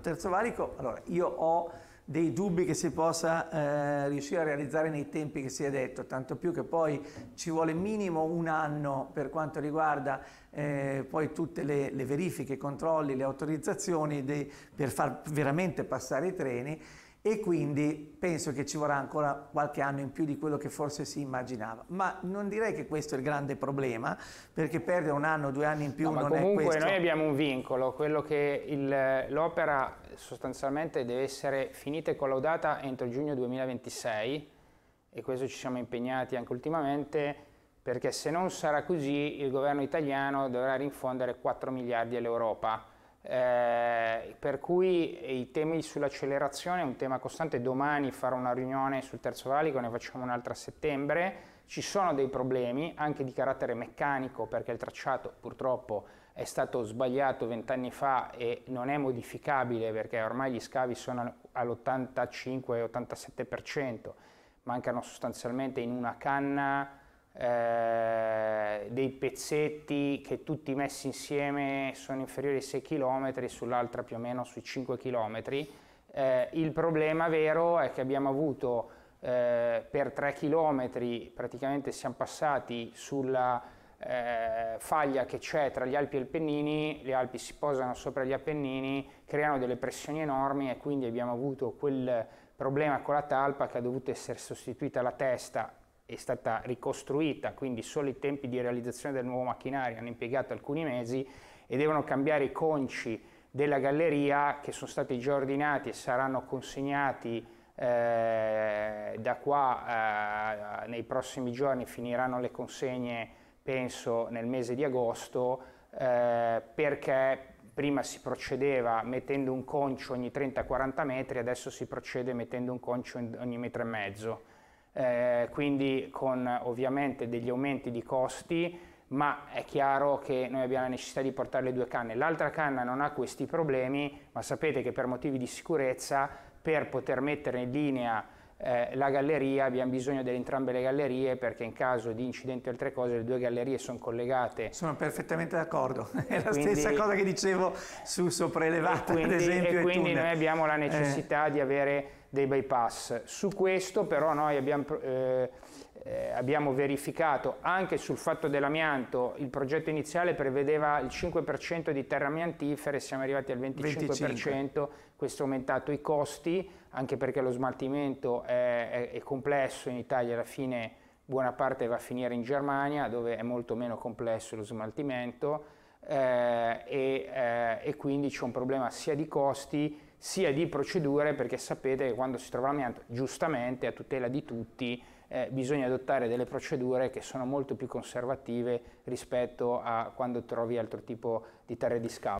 Terzo valico, allora io ho dei dubbi che si possa eh, riuscire a realizzare nei tempi che si è detto, tanto più che poi ci vuole minimo un anno per quanto riguarda eh, poi tutte le, le, verifiche, i controlli, le autorizzazioni dei, per far veramente passare i treni e quindi penso che ci vorrà ancora qualche anno in più di quello che forse si immaginava. Ma non direi che questo è il grande problema, perché perdere un anno, due anni in più no, non comunque è questo. Comunque noi abbiamo un vincolo, quello che l'opera sostanzialmente deve essere finita e collaudata entro giugno 2026 e questo ci siamo impegnati anche ultimamente perché se non sarà così il governo italiano dovrà rinfondere 4 miliardi all'Europa eh, per cui i temi sull'accelerazione è un tema costante, domani farò una riunione sul Terzo Valico, ne facciamo un'altra a settembre, ci sono dei problemi anche di carattere meccanico perché il tracciato purtroppo è stato sbagliato vent'anni fa e non è modificabile perché ormai gli scavi sono all'85-87%, mancano sostanzialmente in una canna eh, dei pezzetti che tutti messi insieme sono inferiori ai 6 km, sull'altra più o meno sui 5 km. Eh, il problema vero è che abbiamo avuto eh, per 3 km praticamente siamo passati sulla eh, faglia che c'è tra gli Alpi e il Pennini, le Alpi si posano sopra gli Appennini, creano delle pressioni enormi e quindi abbiamo avuto quel problema con la talpa che ha dovuto essere sostituita la testa è stata ricostruita, quindi solo i tempi di realizzazione del nuovo macchinario hanno impiegato alcuni mesi e devono cambiare i conci della galleria che sono stati già ordinati e saranno consegnati eh, da qua eh, nei prossimi giorni, finiranno le consegne penso nel mese di agosto eh, perché prima si procedeva mettendo un concio ogni 30-40 metri, adesso si procede mettendo un concio ogni metro e mezzo eh, quindi con ovviamente degli aumenti di costi, ma è chiaro che noi abbiamo la necessità di portare le due canne. L'altra canna non ha questi problemi, ma sapete che per motivi di sicurezza, per poter mettere in linea eh, la galleria, abbiamo bisogno delle entrambe le gallerie perché in caso di incidente o altre cose le due gallerie sono collegate. Sono perfettamente d'accordo, è la quindi, stessa cosa che dicevo su sopraelevato quindi, ad esempio. E quindi noi abbiamo la eh. necessità eh. di avere dei bypass. Su questo però noi abbiamo... Eh, eh, abbiamo verificato anche sul fatto dell'amianto, il progetto iniziale prevedeva il 5% di terre amiantifere, siamo arrivati al 25%, 25. questo ha aumentato i costi, anche perché lo smaltimento è, è, è, complesso in Italia, alla fine buona parte va a finire in Germania, dove è molto meno complesso lo smaltimento, eh, e, eh, e quindi c'è un problema sia di costi, sia di procedure perché sapete che quando si trova l'amianto, giustamente a tutela di tutti, eh, bisogna adottare delle procedure che sono molto più conservative rispetto a quando trovi altro tipo di terre di scavo.